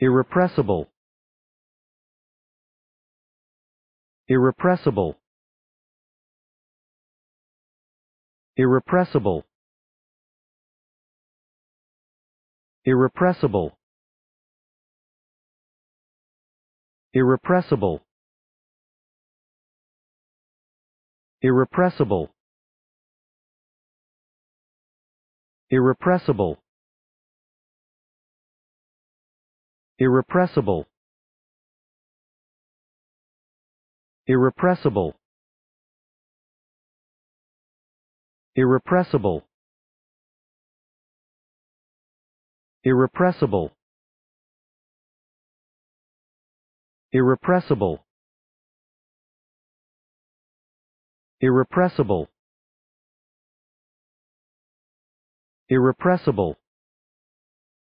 irrepressible irrepressible irrepressible irrepressible irrepressible irrepressible irrepressible irrepressible irrepressible irrepressible irrepressible irrepressible irrepressible irrepressible